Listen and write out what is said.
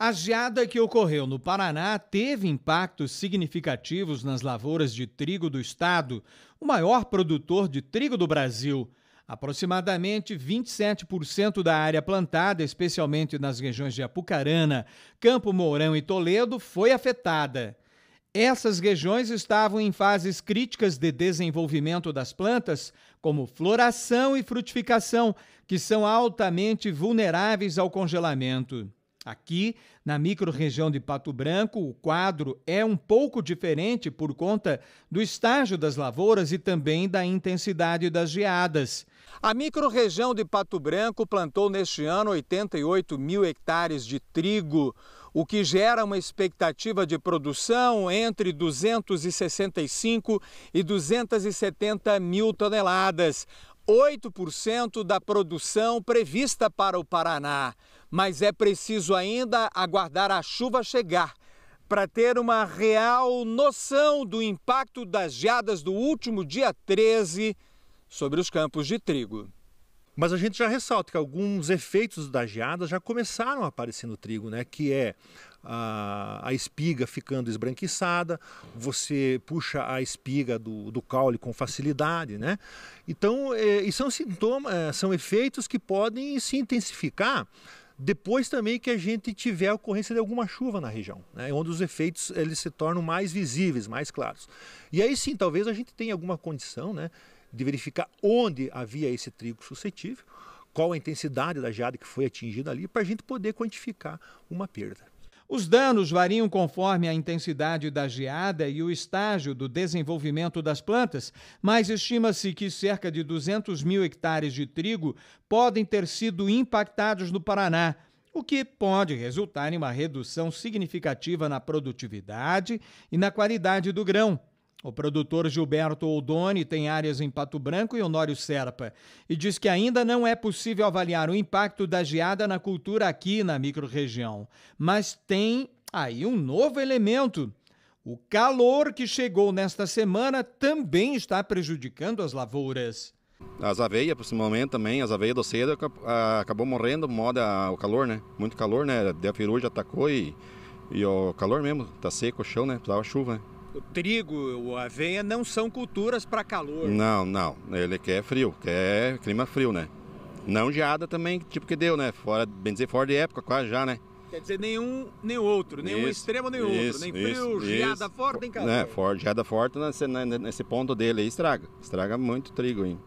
A geada que ocorreu no Paraná teve impactos significativos nas lavouras de trigo do estado, o maior produtor de trigo do Brasil. Aproximadamente 27% da área plantada, especialmente nas regiões de Apucarana, Campo Mourão e Toledo, foi afetada. Essas regiões estavam em fases críticas de desenvolvimento das plantas, como floração e frutificação, que são altamente vulneráveis ao congelamento. Aqui, na microrregião de Pato Branco, o quadro é um pouco diferente por conta do estágio das lavouras e também da intensidade das geadas. A microrregião de Pato Branco plantou neste ano 88 mil hectares de trigo, o que gera uma expectativa de produção entre 265 e 270 mil toneladas, 8% da produção prevista para o Paraná. Mas é preciso ainda aguardar a chuva chegar para ter uma real noção do impacto das geadas do último dia 13 sobre os campos de trigo. Mas a gente já ressalta que alguns efeitos da geada já começaram a aparecer no trigo, né? Que é a, a espiga ficando esbranquiçada, você puxa a espiga do, do caule com facilidade, né? Então, é, e são sintomas, é, são efeitos que podem se intensificar depois também que a gente tiver a ocorrência de alguma chuva na região, né, é onde os efeitos eles se tornam mais visíveis, mais claros. E aí sim, talvez a gente tenha alguma condição né, de verificar onde havia esse trigo suscetível, qual a intensidade da geada que foi atingida ali, para a gente poder quantificar uma perda. Os danos variam conforme a intensidade da geada e o estágio do desenvolvimento das plantas, mas estima-se que cerca de 200 mil hectares de trigo podem ter sido impactados no Paraná, o que pode resultar em uma redução significativa na produtividade e na qualidade do grão. O produtor Gilberto Oldoni tem áreas em Pato Branco e Honório Serpa e diz que ainda não é possível avaliar o impacto da geada na cultura aqui na microrregião, mas tem aí um novo elemento. O calor que chegou nesta semana também está prejudicando as lavouras. As aveias, momento também, as aveias cedo ah, acabou morrendo, moda o calor, né? Muito calor, né? A ferrugem atacou e, e o calor mesmo, tá seco o chão, né? Precisava chuva, né? o trigo, a aveia não são culturas para calor. Não, não. Ele quer frio, quer clima frio, né? Não geada também, tipo que deu, né? Fora, bem dizer, fora de época, quase já, né? Quer dizer, nenhum nem outro, nenhum isso, extremo nem isso, outro, nem frio, isso, geada forte, nem é, calor. É, geada forte nesse, né? né, né, nesse ponto dele aí estraga, estraga muito trigo, hein?